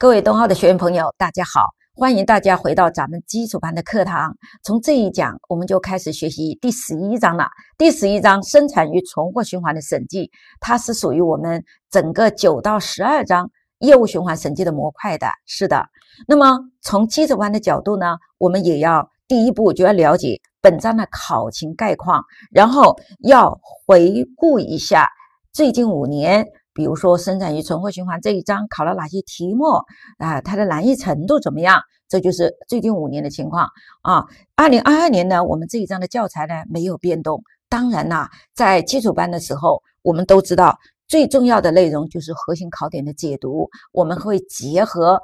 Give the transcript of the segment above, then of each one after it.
各位东浩的学员朋友，大家好！欢迎大家回到咱们基础班的课堂。从这一讲，我们就开始学习第十一章了。第十一章生产与存货循环的审计，它是属于我们整个九到十二章业务循环审计的模块的。是的，那么从基础班的角度呢，我们也要第一步就要了解本章的考勤概况，然后要回顾一下最近五年。比如说，生产与存货循环这一章考了哪些题目？啊，它的难易程度怎么样？这就是最近五年的情况啊。二零二二年呢，我们这一章的教材呢没有变动。当然啦，在基础班的时候，我们都知道最重要的内容就是核心考点的解读。我们会结合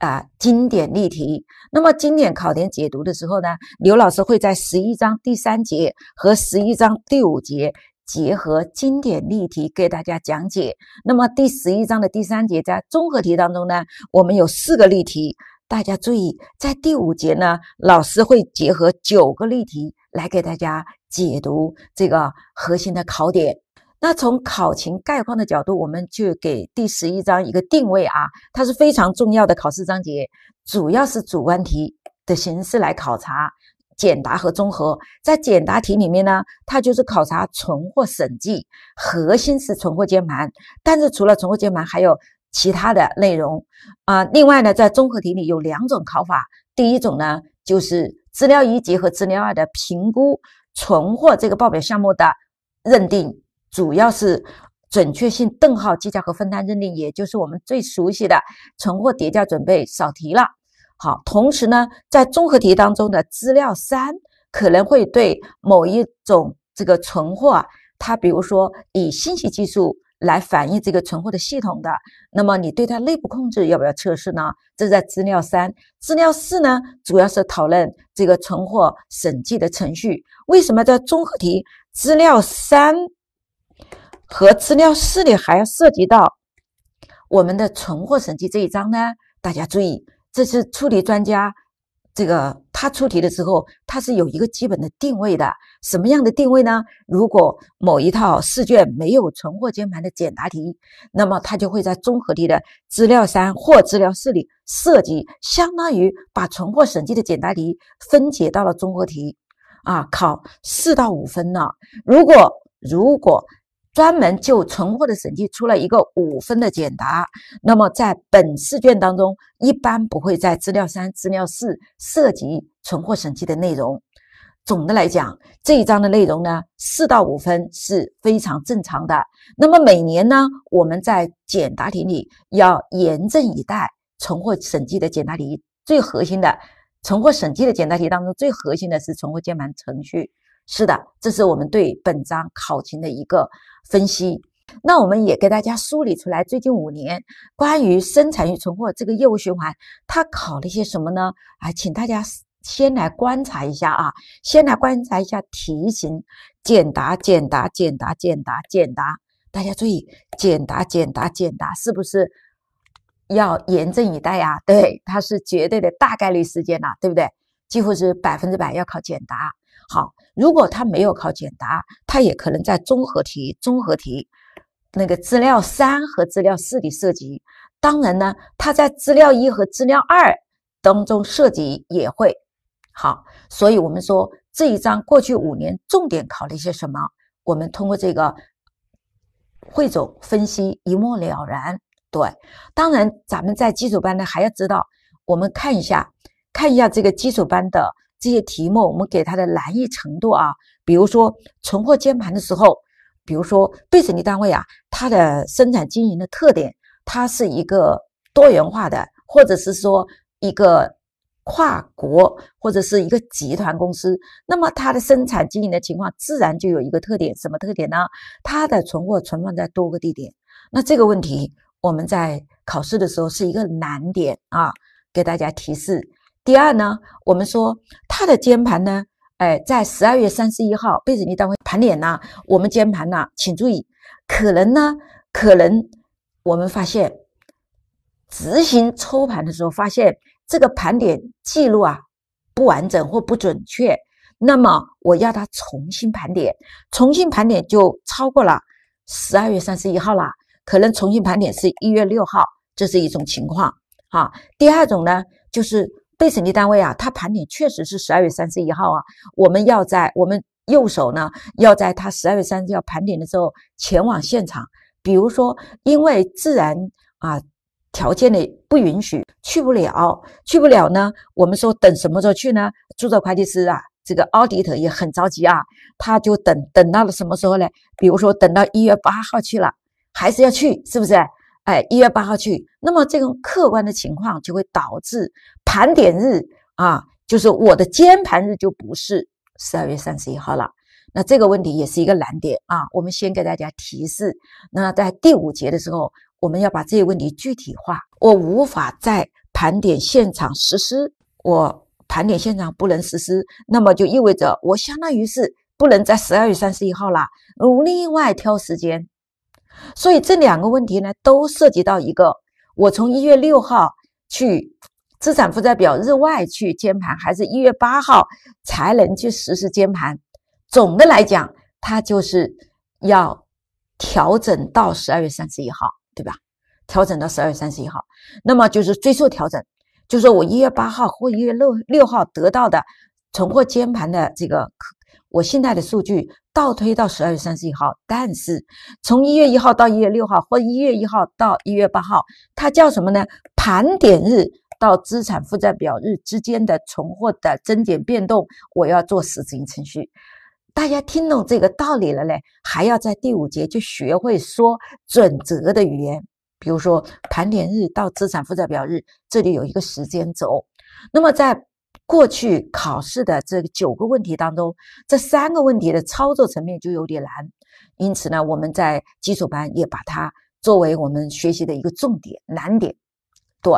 啊经典例题。那么经典考点解读的时候呢，刘老师会在十一章第三节和十一章第五节。结合经典例题给大家讲解。那么第十一章的第三节在综合题当中呢，我们有四个例题，大家注意。在第五节呢，老师会结合九个例题来给大家解读这个核心的考点。那从考情概况的角度，我们就给第十一章一个定位啊，它是非常重要的考试章节，主要是主观题的形式来考察。简答和综合，在简答题里面呢，它就是考察存货审计，核心是存货监盘，但是除了存货监盘，还有其他的内容啊。另外呢，在综合题里有两种考法，第一种呢就是资料一结合资料二的评估存货这个报表项目的认定，主要是准确性、等号计价和分摊认定，也就是我们最熟悉的存货跌价准备少提了。好，同时呢，在综合题当中的资料三可能会对某一种这个存货，它比如说以信息技术来反映这个存货的系统的，那么你对它内部控制要不要测试呢？这是在资料三、资料四呢，主要是讨论这个存货审计的程序。为什么在综合题资料三和资料四里还要涉及到我们的存货审计这一章呢？大家注意。这是出题专家，这个他出题的时候，他是有一个基本的定位的。什么样的定位呢？如果某一套试卷没有存货监盘的简答题，那么他就会在综合题的资料三或资料四里涉及，相当于把存货审计的简答题分解到了综合题，啊，考四到五分呢。如果如果专门就存货的审计出了一个五分的简答。那么在本试卷当中，一般不会在资料三、资料四涉及存货审计的内容。总的来讲，这一章的内容呢，四到五分是非常正常的。那么每年呢，我们在简答题里要严阵以待，存货审计的简答题最核心的，存货审计的简答题当中最核心的是存货监盘程序。是的，这是我们对本章考情的一个分析。那我们也给大家梳理出来，最近五年关于生产与存货这个业务循环，它考了些什么呢？啊，请大家先来观察一下啊，先来观察一下题型，简答、简答、简答、简答、简答。大家注意，简答、简答、简答，是不是要严阵以待呀？对，它是绝对的大概率事件呐，对不对？几乎是百分之百要考简答。好，如果他没有考简答，他也可能在综合题、综合题那个资料三和资料四里涉及。当然呢，他在资料一和资料二当中涉及也会好。所以，我们说这一章过去五年重点考了一些什么，我们通过这个汇总分析一目了然。对，当然咱们在基础班呢还要知道，我们看一下看一下这个基础班的。这些题目我们给它的难易程度啊，比如说存货监盘的时候，比如说被审计单位啊，它的生产经营的特点，它是一个多元化的，或者是说一个跨国或者是一个集团公司，那么它的生产经营的情况自然就有一个特点，什么特点呢？它的存货存放在多个地点，那这个问题我们在考试的时候是一个难点啊，给大家提示。第二呢，我们说他的监盘呢，哎，在十二月三十一号被审计单位盘点呢，我们监盘呢，请注意，可能呢，可能我们发现执行抽盘的时候发现这个盘点记录啊不完整或不准确，那么我要他重新盘点，重新盘点就超过了十二月三十一号了，可能重新盘点是一月六号，这是一种情况啊。第二种呢，就是。被审计单位啊，他盘点确实是十二月三十一号啊。我们要在我们右手呢，要在他十二月三号盘点的时候前往现场。比如说，因为自然啊条件的不允许去不了，去不了呢，我们说等什么时候去呢？注册会计师啊，这个奥迪特也很着急啊，他就等等到了什么时候呢？比如说等到一月八号去了，还是要去，是不是？哎，一月八号去，那么这种客观的情况就会导致盘点日啊，就是我的监盘日就不是十二月三十一号了。那这个问题也是一个难点啊。我们先给大家提示，那在第五节的时候，我们要把这些问题具体化。我无法在盘点现场实施，我盘点现场不能实施，那么就意味着我相当于是不能在十二月三十一号了，另外挑时间。所以这两个问题呢，都涉及到一个，我从一月六号去资产负债表日外去监盘，还是一月八号才能去实施监盘。总的来讲，它就是要调整到十二月三十一号，对吧？调整到十二月三十一号，那么就是追溯调整，就说我一月八号或一月六六号得到的存货监盘的这个。我现在的数据倒推到十二月三十一号，但是从一月一号到一月六号，或一月一号到一月八号，它叫什么呢？盘点日到资产负债表日之间的存货的增减变动，我要做死执行程序。大家听懂这个道理了嘞？还要在第五节就学会说准则的语言，比如说盘点日到资产负债表日，这里有一个时间轴。那么在过去考试的这九个问题当中，这三个问题的操作层面就有点难，因此呢，我们在基础班也把它作为我们学习的一个重点难点。对，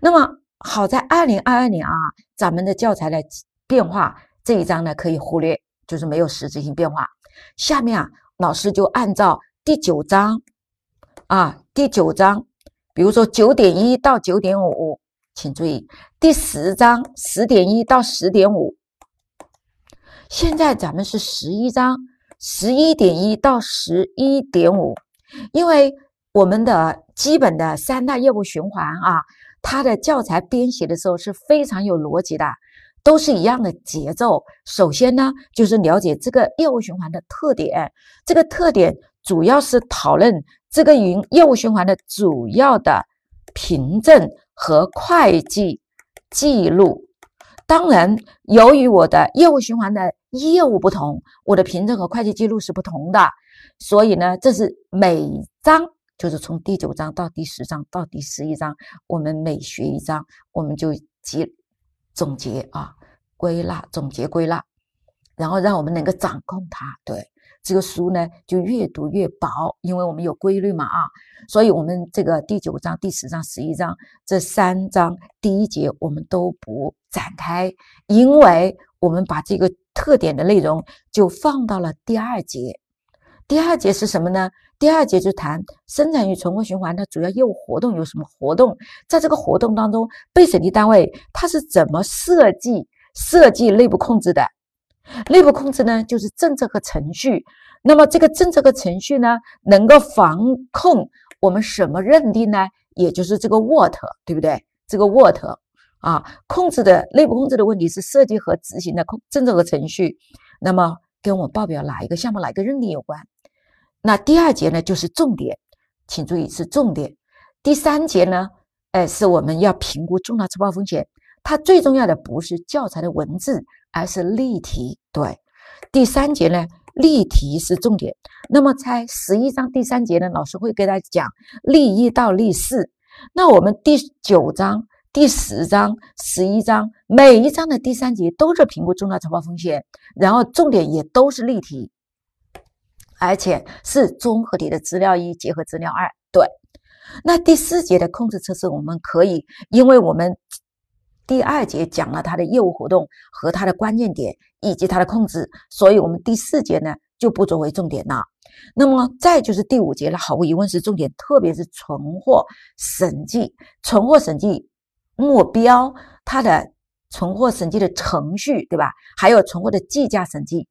那么好在二零二二年啊，咱们的教材的变化这一章呢可以忽略，就是没有实质性变化。下面啊，老师就按照第九章啊，第九章，比如说九点一到九点五。请注意，第十章十点一到十点五，现在咱们是十一章十一点一到十一点五，因为我们的基本的三大业务循环啊，它的教材编写的时候是非常有逻辑的，都是一样的节奏。首先呢，就是了解这个业务循环的特点，这个特点主要是讨论这个云业务循环的主要的凭证。和会计记录，当然，由于我的业务循环的业务不同，我的凭证和会计记录是不同的。所以呢，这是每章，就是从第九章到第十章到第十一章，我们每学一章，我们就结总结啊，归纳总结归纳，然后让我们能够掌控它。对。这个书呢就越读越薄，因为我们有规律嘛啊，所以我们这个第九章、第十章、十一章这三章第一节我们都不展开，因为我们把这个特点的内容就放到了第二节。第二节是什么呢？第二节就谈生产与存货循环的主要业务活动有什么活动，在这个活动当中，被审计单位它是怎么设计设计内部控制的？内部控制呢，就是政策和程序。那么这个政策和程序呢，能够防控我们什么认定呢？也就是这个 what，对不对？这个 what，啊，控制的内部控制的问题是设计和执行的控政策和程序。那么跟我们报表哪一个项目、哪一个认定有关？那第二节呢，就是重点，请注意是重点。第三节呢，哎，是我们要评估重大错爆风险。它最重要的不是教材的文字。而是例题，对，第三节呢，例题是重点。那么在十一章第三节呢，老师会给大家讲例一到例四。那我们第九章、第十章、十一章每一章的第三节都是评估重大承报风险，然后重点也都是例题，而且是综合题的资料一结合资料二。对，那第四节的控制测试，我们可以，因为我们。第二节讲了他的业务活动和他的关键点以及他的控制，所以我们第四节呢就不作为重点了。那么再就是第五节了，毫无疑问是重点，特别是存货审计。存货审计目标，它的存货审计的程序，对吧？还有存货的计价审计，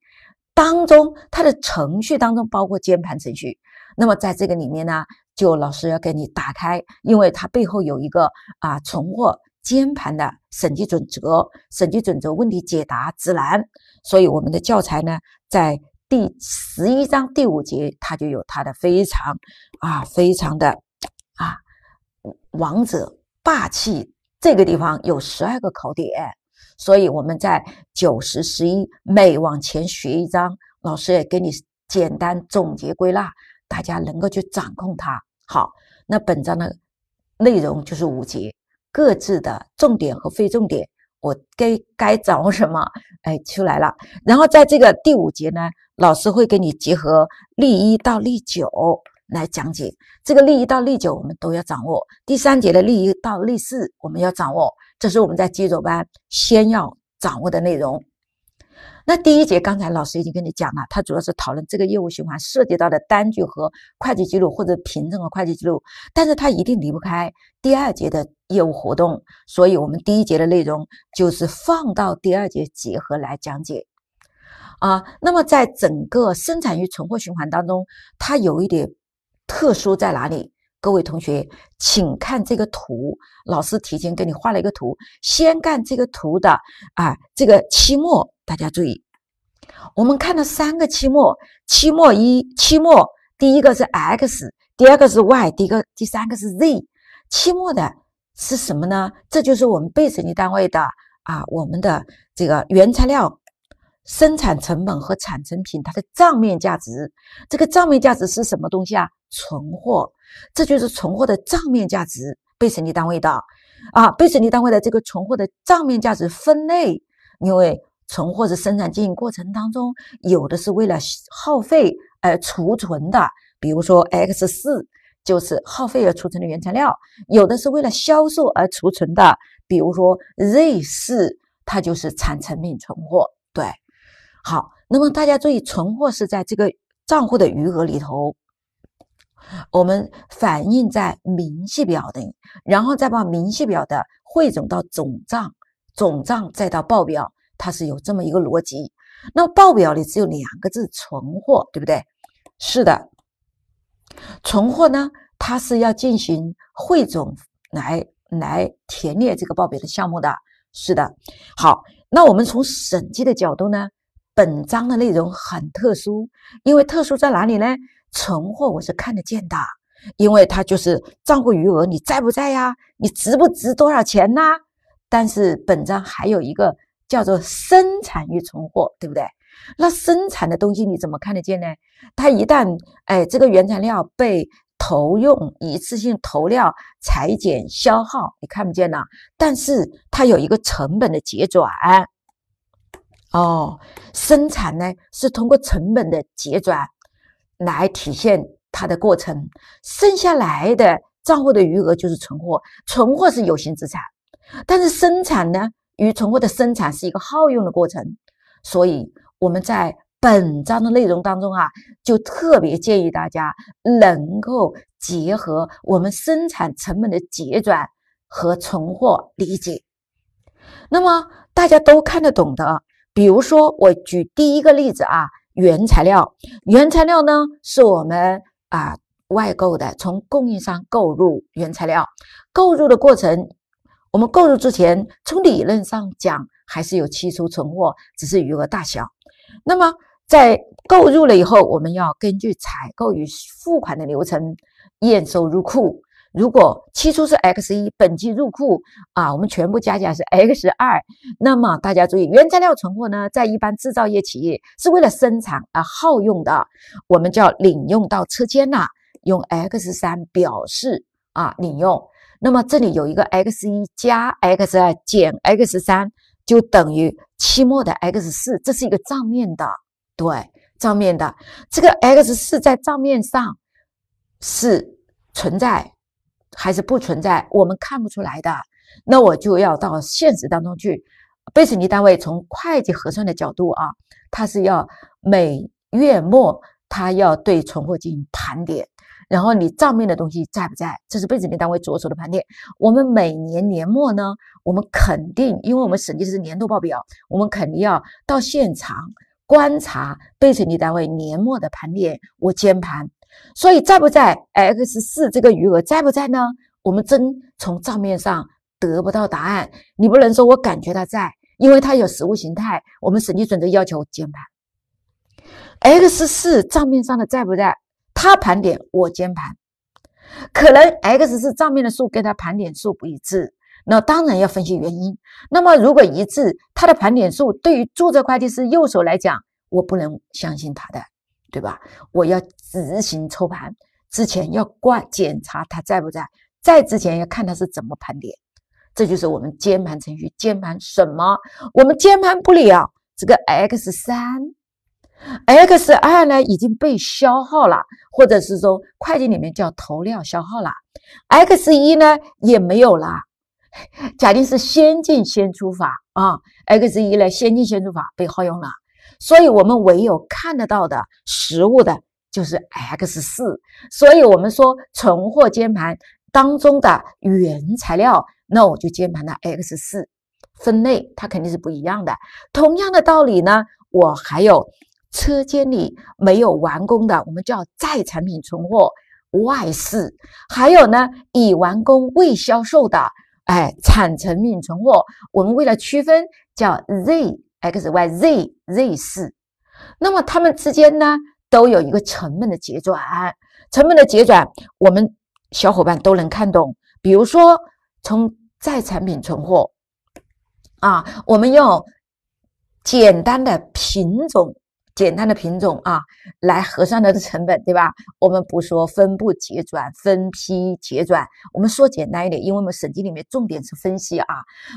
当中它的程序当中包括监盘程序。那么在这个里面呢，就老师要给你打开，因为它背后有一个啊存货。兼盘的审计准则、审计准则问题解答指南，所以我们的教材呢，在第十一章第五节，它就有它的非常，啊，非常的，啊，王者霸气这个地方有十二个考点，所以我们在九十十一每往前学一章，老师也给你简单总结归纳，大家能够去掌控它。好，那本章的内容就是五节。各自的重点和非重点，我该该掌握什么？哎，出来了。然后在这个第五节呢，老师会给你结合例一到例九来讲解。这个例一到例九我们都要掌握。第三节的例一到例四我们要掌握。这是我们在基础班先要掌握的内容。那第一节刚才老师已经跟你讲了，他主要是讨论这个业务循环涉及到的单据和会计记录或者凭证和会计记录，但是他一定离不开第二节的业务活动，所以我们第一节的内容就是放到第二节结合来讲解。啊，那么在整个生产与存货循环当中，它有一点特殊在哪里？各位同学，请看这个图。老师提前给你画了一个图，先看这个图的啊，这个期末大家注意，我们看了三个期末，期末一期末第一个是 X，第二个是 Y，第一个第三个是 Z。期末的是什么呢？这就是我们被审计单位的啊，我们的这个原材料。生产成本和产成品，它的账面价值，这个账面价值是什么东西啊？存货，这就是存货的账面价值，被审计单位的，啊，被审计单位的这个存货的账面价值分类，因为存货是生产经营过程当中，有的是为了耗费而储存的，比如说 X 四就是耗费而储存的原材料，有的是为了销售而储存的，比如说 Z 四，它就是产成品存货，对。好，那么大家注意，存货是在这个账户的余额里头，我们反映在明细表的，然后再把明细表的汇总到总账，总账再到报表，它是有这么一个逻辑。那报表里只有两个字“存货”，对不对？是的，存货呢，它是要进行汇总来来填列这个报表的项目的是的。好，那我们从审计的角度呢？本章的内容很特殊，因为特殊在哪里呢？存货我是看得见的，因为它就是账户余额，你在不在呀？你值不值多少钱呢？但是本章还有一个叫做生产与存货，对不对？那生产的东西你怎么看得见呢？它一旦哎这个原材料被投用，一次性投料、裁剪、消耗，你看不见呐。但是它有一个成本的结转。哦，生产呢是通过成本的结转来体现它的过程，剩下来的账户的余额就是存货，存货是有形资产，但是生产呢与存货的生产是一个耗用的过程，所以我们在本章的内容当中啊，就特别建议大家能够结合我们生产成本的结转和存货理解，那么大家都看得懂的。比如说，我举第一个例子啊，原材料。原材料呢，是我们啊外购的，从供应商购入原材料。购入的过程，我们购入之前，从理论上讲还是有期初存货，只是余额大小。那么在购入了以后，我们要根据采购与付款的流程验收入库。如果期初是 x 一，本期入库啊，我们全部加起来是 x 二，那么大家注意，原材料存货呢，在一般制造业企业是为了生产而耗用的，我们叫领用到车间呐，用 x 三表示啊，领用。那么这里有一个 x 一加 x 二减 x 三就等于期末的 x 四，这是一个账面的，对，账面的这个 x 四在账面上是存在。还是不存在，我们看不出来的。那我就要到现实当中去。被审计单位从会计核算的角度啊，它是要每月末，它要对存货进行盘点，然后你账面的东西在不在？这是被审计单位着手的盘点。我们每年年末呢，我们肯定，因为我们审计是年度报表，我们肯定要到现场观察被审计单位年末的盘点，我监盘。所以在不在 X 四这个余额在不在呢？我们真从账面上得不到答案。你不能说我感觉它在，因为它有实物形态。我们审计准则要求监盘。X 四账面上的在不在？他盘点我监盘，可能 X 四账面的数跟他盘点数不一致，那当然要分析原因。那么如果一致，他的盘点数对于注册会计师右手来讲，我不能相信他的。对吧？我要执行抽盘之前要挂检查它在不在，在之前要看它是怎么盘点，这就是我们监盘程序。监盘什么？我们监盘不了这个 X 三、X 二呢已经被消耗了，或者是说会计里面叫投料消耗了。X 一呢也没有了，假定是先进先出法啊，X 一呢先进先出法被耗用了。所以，我们唯有看得到的实物的，就是 X 四。所以，我们说存货兼盘当中的原材料，那我就兼盘的 X 四分类，它肯定是不一样的。同样的道理呢，我还有车间里没有完工的，我们叫在产品存货 Y 四。还有呢，已完工未销售的，哎，产成品存货，我们为了区分叫 Z。x、y、z、z 四，那么它们之间呢都有一个成本的结转，成本的结转我们小伙伴都能看懂。比如说，从在产品存货啊，我们用简单的品种。简单的品种啊，来核算它的成本，对吧？我们不说分步结转、分批结转，我们说简单一点，因为我们审计里面重点是分析啊。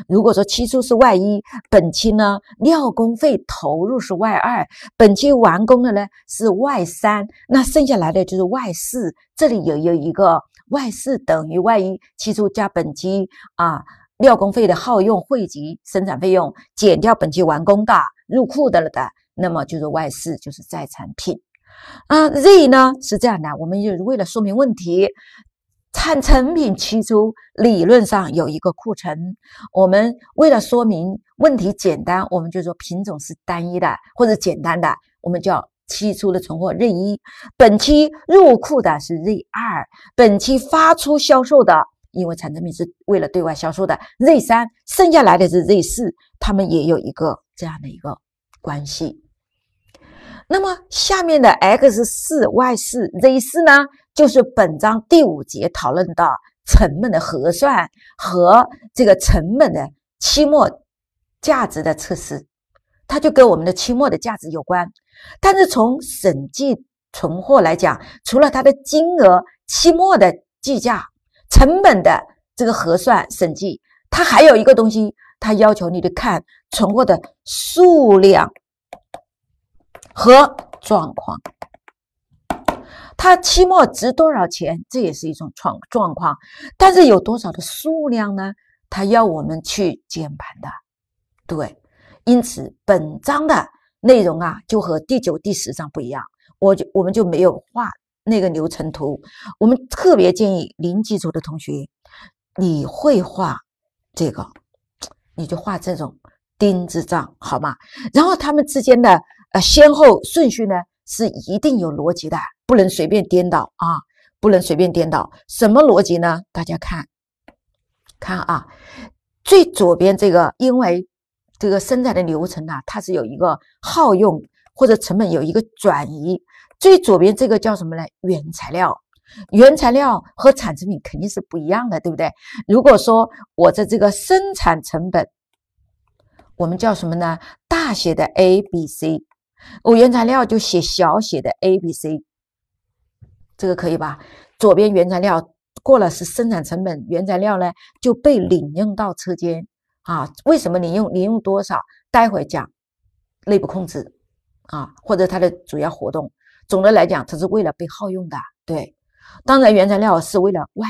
如果说期初是外一，本期呢料工费投入是外二，本期完工的呢是外三，那剩下来的就是外四。这里有有一个外四等于外一期初加本期啊料工费的耗用汇集生产费用减掉本期完工的入库的了的。那么就是外市就是在产品，啊，Z 呢是这样的，我们就是为了说明问题，产成品期初理论上有一个库存，我们为了说明问题简单，我们就说品种是单一的或者简单的，我们叫期初的存货 Z 一，本期入库的是 Z 二，本期发出销售的，因为产成品是为了对外销售的，Z 三，剩下来的是 Z 四，他们也有一个这样的一个关系。那么下面的 x 四 y 四 z 四呢，就是本章第五节讨论到成本的核算和这个成本的期末价值的测试，它就跟我们的期末的价值有关。但是从审计存货来讲，除了它的金额期末的计价成本的这个核算审计，它还有一个东西，它要求你得看存货的数量。和状况，它期末值多少钱？这也是一种状状况，但是有多少的数量呢？它要我们去减盘的，对。因此，本章的内容啊，就和第九、第十章不一样，我就我们就没有画那个流程图。我们特别建议零基础的同学，你会画这个，你就画这种钉子账，好吗？然后他们之间的。呃，先后顺序呢是一定有逻辑的，不能随便颠倒啊！不能随便颠倒，什么逻辑呢？大家看，看啊，最左边这个，因为这个生产的流程呢，它是有一个耗用或者成本有一个转移。最左边这个叫什么呢？原材料，原材料和产成品肯定是不一样的，对不对？如果说我的这个生产成本，我们叫什么呢？大写的 A、B、C。我原材料就写小写的 A、B、C，这个可以吧？左边原材料过了是生产成本，原材料呢就被领用到车间啊？为什么领用？领用多少？待会讲内部控制啊，或者它的主要活动。总的来讲，它是为了被耗用的。对，当然原材料是为了外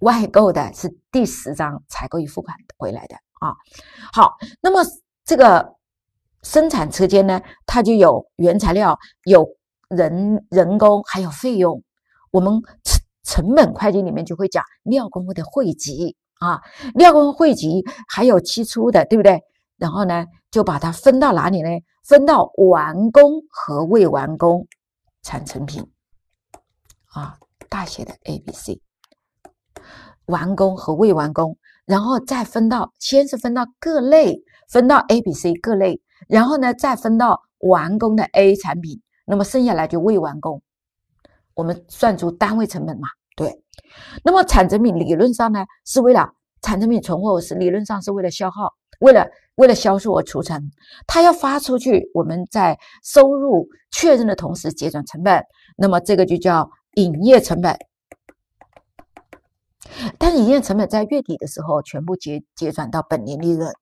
外购的，是第十章采购与付款回来的啊。好，那么这个。生产车间呢，它就有原材料，有人人工，还有费用。我们成成本会计里面就会讲料工的汇集啊，料工汇集还有期初的，对不对？然后呢，就把它分到哪里呢？分到完工和未完工产成品啊，大写的 A、B、C，完工和未完工，然后再分到，先是分到各类，分到 A、B、C 各类。然后呢，再分到完工的 A 产品，那么剩下来就未完工。我们算出单位成本嘛？对。那么产成品理论上呢，是为了产成品存货是理论上是为了消耗，为了为了销售而储存。它要发出去，我们在收入确认的同时结转成本，那么这个就叫营业成本。但营业成本在月底的时候全部结结转到本年利润。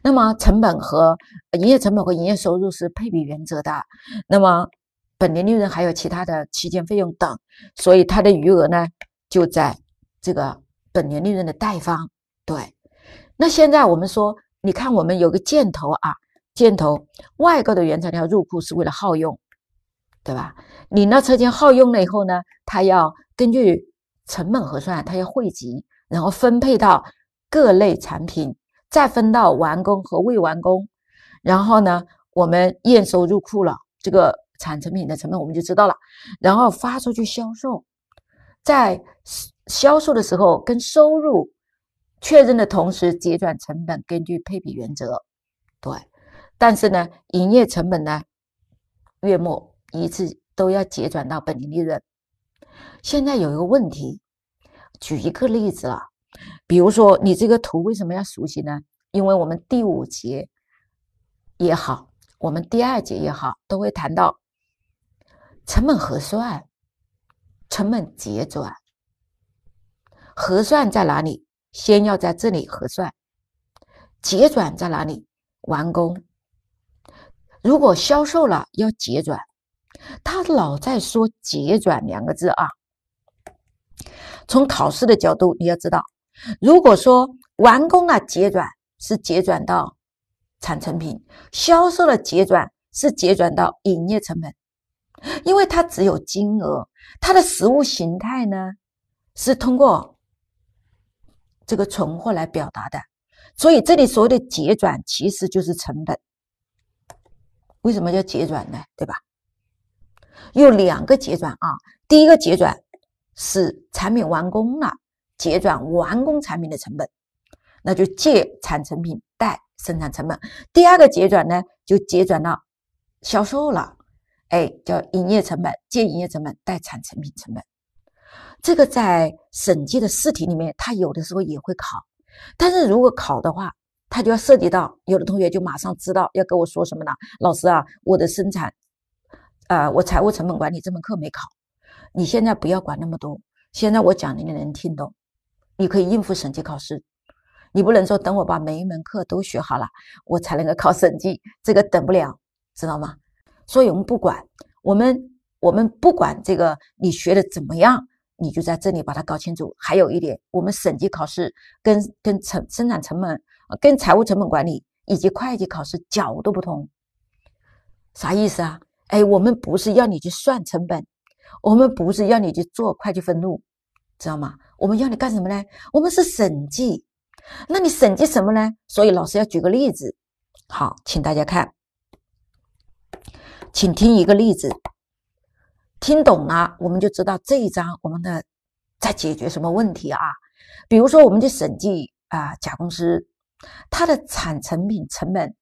那么成本和营业成本和营业收入是配比原则的，那么本年利润还有其他的期间费用等，所以它的余额呢就在这个本年利润的贷方。对，那现在我们说，你看我们有个箭头啊，箭头外购的原材料入库是为了耗用，对吧？你那车间耗用了以后呢，它要根据成本核算，它要汇集，然后分配到各类产品。再分到完工和未完工，然后呢，我们验收入库了这个产成品的成本，我们就知道了。然后发出去销售，在销售的时候跟收入确认的同时结转成本，根据配比原则，对。但是呢，营业成本呢，月末一次都要结转到本年利润。现在有一个问题，举一个例子了。比如说，你这个图为什么要熟悉呢？因为我们第五节也好，我们第二节也好，都会谈到成本核算、成本结转。核算在哪里？先要在这里核算。结转在哪里？完工。如果销售了，要结转。他老在说“结转”两个字啊。从考试的角度，你要知道。如果说完工了结转是结转到产成品，销售的结转是结转到营业成本，因为它只有金额，它的实物形态呢是通过这个存货来表达的，所以这里所谓的结转其实就是成本。为什么叫结转呢？对吧？有两个结转啊，第一个结转是产品完工了。结转完工产品的成本，那就借产成品，贷生产成本。第二个结转呢，就结转到销售了，哎，叫营业成本，借营业成本，贷产成品成本。这个在审计的试题里面，它有的时候也会考。但是如果考的话，它就要涉及到有的同学就马上知道要跟我说什么呢？老师啊，我的生产啊，我财务成本管理这门课没考，你现在不要管那么多，现在我讲你能听懂。你可以应付审计考试，你不能说等我把每一门课都学好了，我才能够考审计，这个等不了，知道吗？所以我们不管，我们我们不管这个你学的怎么样，你就在这里把它搞清楚。还有一点，我们审计考试跟跟成生产成本、跟财务成本管理以及会计考试角度不同，啥意思啊？哎，我们不是要你去算成本，我们不是要你去做会计分录。知道吗？我们要你干什么呢？我们是审计，那你审计什么呢？所以老师要举个例子，好，请大家看，请听一个例子，听懂了我们就知道这一章我们的在解决什么问题啊？比如说，我们去审计啊，甲公司它的产成品成本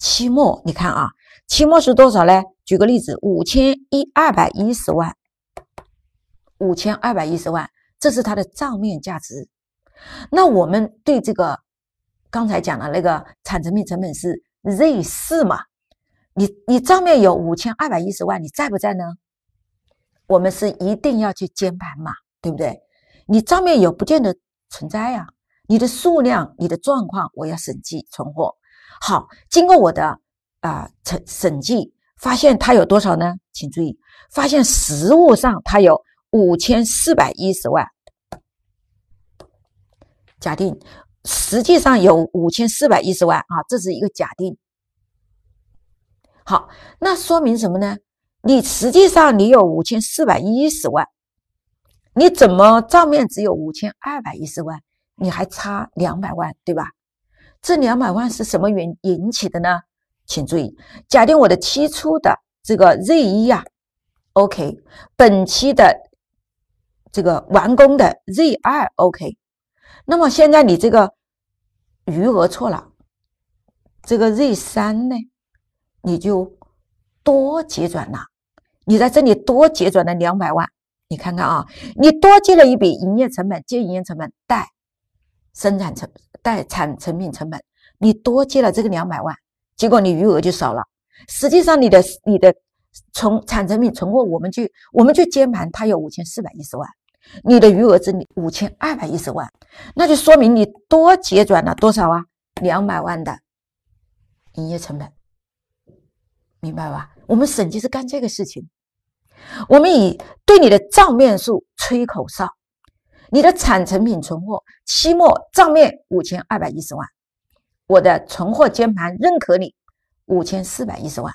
期末，你看啊，期末是多少呢？举个例子，五千一二百一十万，五千二百一十万。这是它的账面价值，那我们对这个刚才讲的那个产成品成本是 Z 四嘛？你你账面有五千二百一十万，你在不在呢？我们是一定要去监盘嘛，对不对？你账面有不见得存在呀，你的数量、你的状况，我要审计存货。好，经过我的啊审审计，发现它有多少呢？请注意，发现实物上它有。五千四百一十万，假定实际上有五千四百一十万啊，这是一个假定。好，那说明什么呢？你实际上你有五千四百一十万，你怎么账面只有五千二百一十万？你还差两百万，对吧？这两百万是什么原引起的呢？请注意，假定我的期初的这个 Z 一啊，OK，本期的。这个完工的 Z 二 OK，那么现在你这个余额错了，这个 Z 三呢，你就多结转了，你在这里多结转了两百万，你看看啊，你多借了一笔营业成本，借营业成本贷生产成代产成品成本，你多借了这个两百万，结果你余额就少了，实际上你的你的。从产成品存货，我们去我们去监盘，它有五千四百一十万，你的余额只有五千二百一十万，那就说明你多结转了多少啊？两百万的营业成本，明白吧？我们审计是干这个事情，我们以对你的账面数吹口哨，你的产成品存货期末账面五千二百一十万，我的存货监盘认可你五千四百一十万。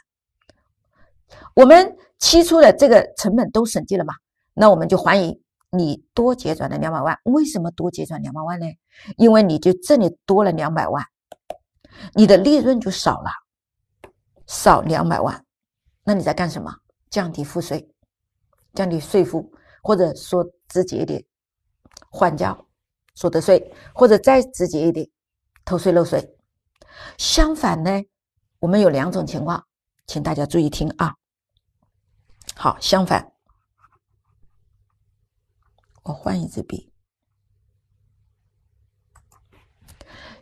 我们期初的这个成本都审计了嘛？那我们就怀疑你多结转了两百万，为什么多结转两百万呢？因为你就这里多了两百万，你的利润就少了，少两百万。那你在干什么？降低赋税，降低税负，或者说直接一点，换掉所得税，或者再直接一点，偷税漏税。相反呢，我们有两种情况，请大家注意听啊。好，相反，我换一支笔。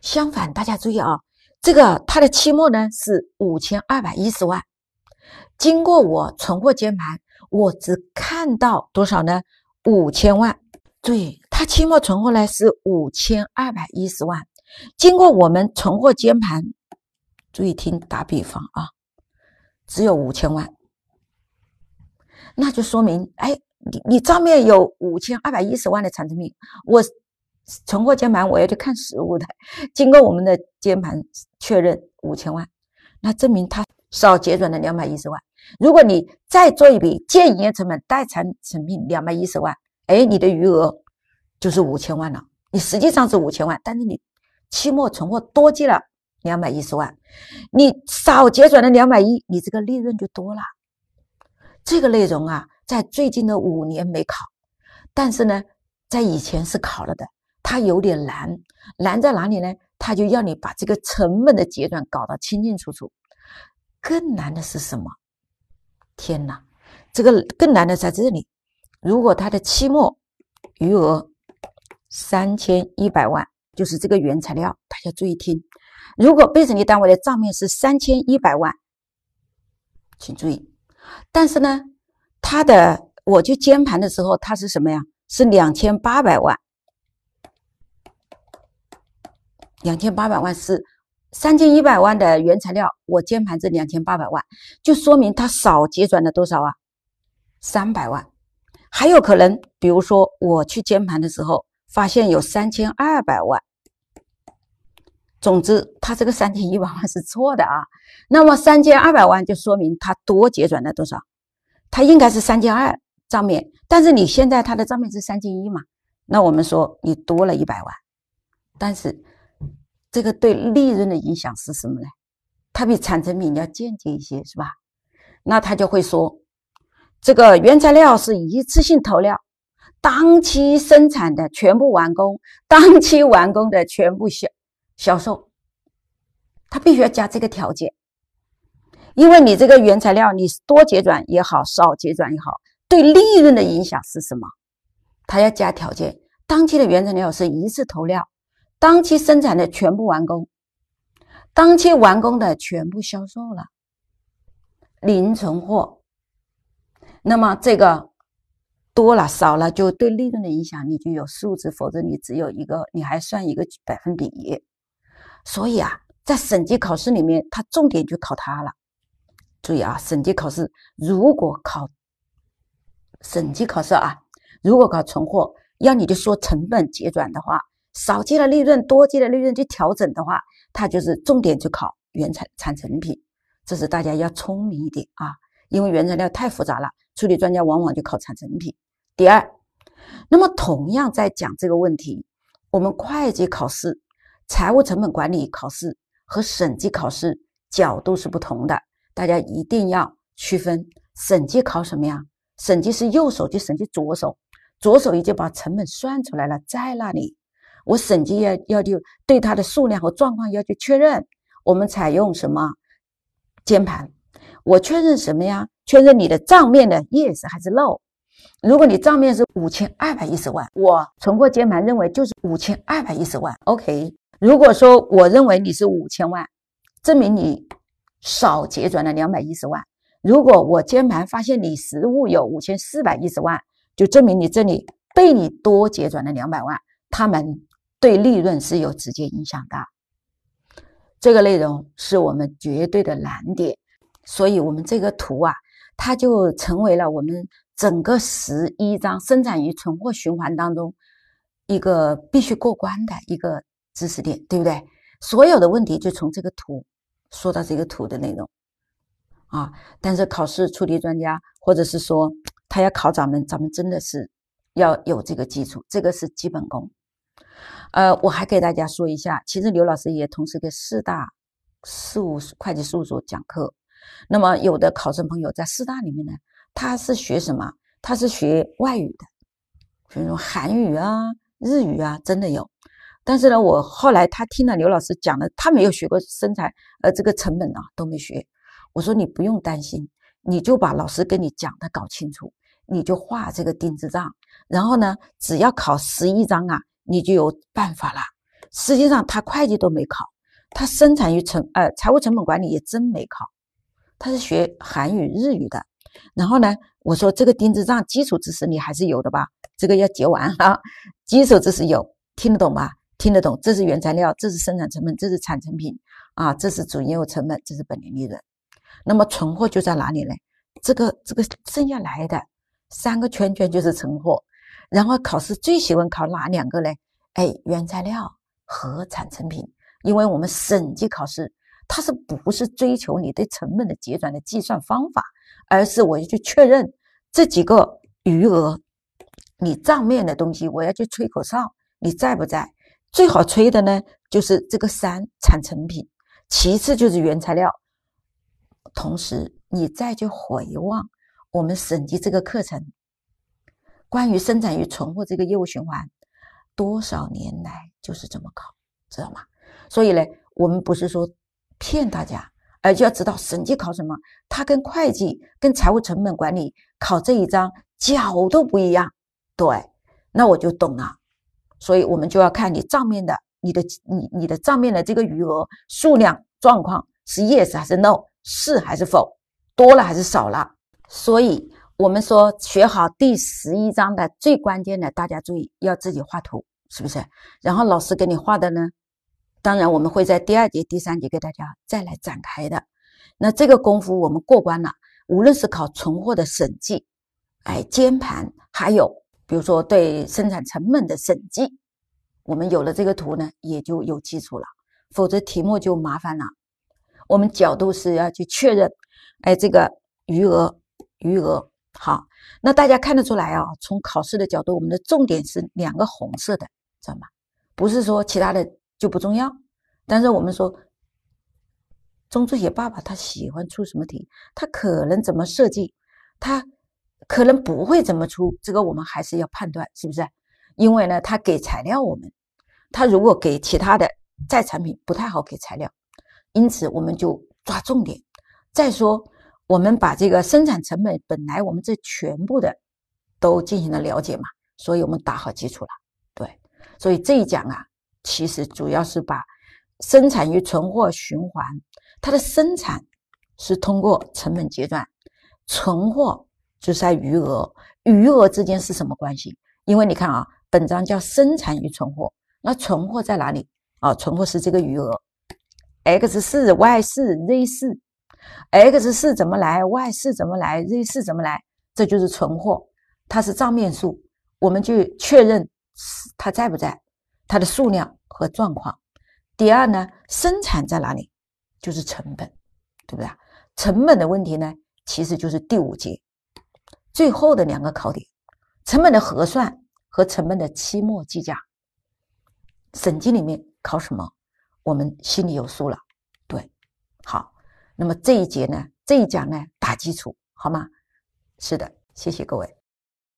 相反，大家注意啊，这个它的期末呢是五千二百一十万。经过我存货监盘，我只看到多少呢？五千万。对，它期末存货呢是五千二百一十万。经过我们存货监盘，注意听，打比方啊，只有五千万。那就说明，哎，你你账面有五千二百一十万的产成品，我存货监盘我要去看实物的，经过我们的监盘确认五千万，那证明他少结转了两百一十万。如果你再做一笔借营业成本，贷产成品两百一十万，哎，你的余额就是五千万了。你实际上是五千万，但是你期末存货多记了两百一十万，你少结转了两百一，你这个利润就多了。这个内容啊，在最近的五年没考，但是呢，在以前是考了的。它有点难，难在哪里呢？它就要你把这个成本的阶段搞得清清楚楚。更难的是什么？天哪，这个更难的在这里。如果它的期末余额三千一百万，就是这个原材料，大家注意听。如果被审计单位的账面是三千一百万，请注意。但是呢，它的我去监盘的时候，它是什么呀？是两千八百万，两千八百万是三千一百万的原材料，我监盘是两千八百万，就说明它少结转了多少啊？三百万，还有可能，比如说我去监盘的时候，发现有三千二百万。总之，他这个三千一百万是错的啊。那么三千二百万就说明他多结转了多少？他应该是三千二账面，但是你现在他的账面是三千一嘛？那我们说你多了一百万。但是这个对利润的影响是什么呢？它比产成品要间接一些，是吧？那他就会说，这个原材料是一次性投料，当期生产的全部完工，当期完工的全部销。销售，他必须要加这个条件，因为你这个原材料，你多结转也好，少结转也好，对利润的影响是什么？他要加条件：当期的原材料是一次投料，当期生产的全部完工，当期完工的全部销售了，零存货。那么这个多了少了就对利润的影响，你就有数字，否则你只有一个，你还算一个百分比。所以啊，在审计考试里面，它重点就考它了。注意啊，审计考试如果考审计考试啊，如果考存货，要你就说成本结转的话，少计的利润、多计的利润去调整的话，它就是重点就考原材产成品。这是大家要聪明一点啊，因为原材料太复杂了，处理专家往往就考产成品。第二，那么同样在讲这个问题，我们会计考试。财务成本管理考试和审计考试角度是不同的，大家一定要区分。审计考什么呀？审计是右手就审计，左手，左手已经把成本算出来了，在那里，我审计要要就对它的数量和状况要去确认。我们采用什么监盘？我确认什么呀？确认你的账面的 yes 还是 no？如果你账面是五千二百一十万，我存货监盘认为就是五千二百一十万，OK。如果说我认为你是五千万，证明你少结转了两百一十万。如果我监盘发现你实物有五千四百一十万，就证明你这里被你多结转了两百万。他们对利润是有直接影响的。这个内容是我们绝对的难点，所以我们这个图啊，它就成为了我们整个十一章生产与存货循环当中一个必须过关的一个。知识点对不对？所有的问题就从这个图说到这个图的内容啊。但是考试出题专家或者是说他要考咱们，咱们真的是要有这个基础，这个是基本功。呃，我还给大家说一下，其实刘老师也同时给四大事务会计事务所讲课。那么有的考生朋友在四大里面呢，他是学什么？他是学外语的，比如说韩语啊、日语啊，真的有。但是呢，我后来他听了刘老师讲的，他没有学过生产，呃，这个成本啊都没学。我说你不用担心，你就把老师跟你讲的搞清楚，你就画这个钉子账。然后呢，只要考十一章啊，你就有办法了。实际上他会计都没考，他生产与成呃财务成本管理也真没考，他是学韩语日语的。然后呢，我说这个钉子账基础知识你还是有的吧？这个要结完哈，基础知识有听得懂吧？听得懂，这是原材料，这是生产成本，这是产成品，啊，这是主营业务成本，这是本年利润。那么存货就在哪里呢？这个这个剩下来的三个圈圈就是存货。然后考试最喜欢考哪两个呢？哎，原材料和产成品。因为我们审计考试，它是不是追求你对成本的结转的计算方法，而是我要去确认这几个余额，你账面的东西，我要去吹口哨，你在不在？最好吹的呢，就是这个三产成品，其次就是原材料。同时，你再去回望我们审计这个课程，关于生产与存货这个业务循环，多少年来就是这么考，知道吗？所以呢，我们不是说骗大家，而就要知道审计考什么，它跟会计、跟财务成本管理考这一章角度不一样。对，那我就懂了。所以我们就要看你账面的你的你你的账面的这个余额数量状况是 yes 还是 no 是还是否多了还是少了？所以我们说学好第十一章的最关键的，大家注意要自己画图，是不是？然后老师给你画的呢？当然我们会在第二节、第三节给大家再来展开的。那这个功夫我们过关了，无论是考存货的审计，哎，监盘，还有。比如说，对生产成本的审计，我们有了这个图呢，也就有基础了，否则题目就麻烦了。我们角度是要去确认，哎，这个余额，余额，好，那大家看得出来啊？从考试的角度，我们的重点是两个红色的，知道吗？不是说其他的就不重要，但是我们说，中注协爸爸他喜欢出什么题，他可能怎么设计，他。可能不会怎么出，这个我们还是要判断是不是？因为呢，他给材料，我们他如果给其他的再产品不太好给材料，因此我们就抓重点。再说，我们把这个生产成本本来我们这全部的都进行了了解嘛，所以我们打好基础了。对，所以这一讲啊，其实主要是把生产与存货循环，它的生产是通过成本阶段，存货。就是在余额，余额之间是什么关系？因为你看啊，本章叫生产与存货，那存货在哪里啊？存货是这个余额，X 四、Y 四、Z 四，X 四怎么来？Y 四怎么来？Z 四怎么来？这就是存货，它是账面数，我们去确认它在不在，它的数量和状况。第二呢，生产在哪里？就是成本，对不对啊？成本的问题呢，其实就是第五节。最后的两个考点，成本的核算和成本的期末计价，审计里面考什么，我们心里有数了。对，好，那么这一节呢，这一讲呢，打基础，好吗？是的，谢谢各位。